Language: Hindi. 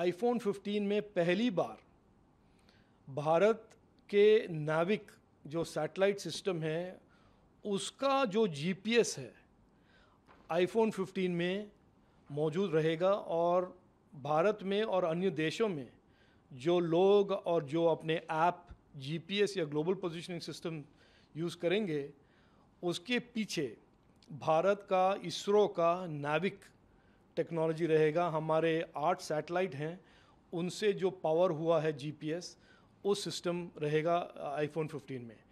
आईफोन 15 में पहली बार भारत के नाविक जो सैटेलाइट सिस्टम है उसका जो जीपीएस है आईफोन 15 में मौजूद रहेगा और भारत में और अन्य देशों में जो लोग और जो अपने ऐप जीपीएस या ग्लोबल पोजीशनिंग सिस्टम यूज़ करेंगे उसके पीछे भारत का इसरो का नाविक टेक्नोलॉजी रहेगा हमारे आठ सैटेलाइट हैं उनसे जो पावर हुआ है जीपीएस वो सिस्टम रहेगा आईफोन uh, 15 में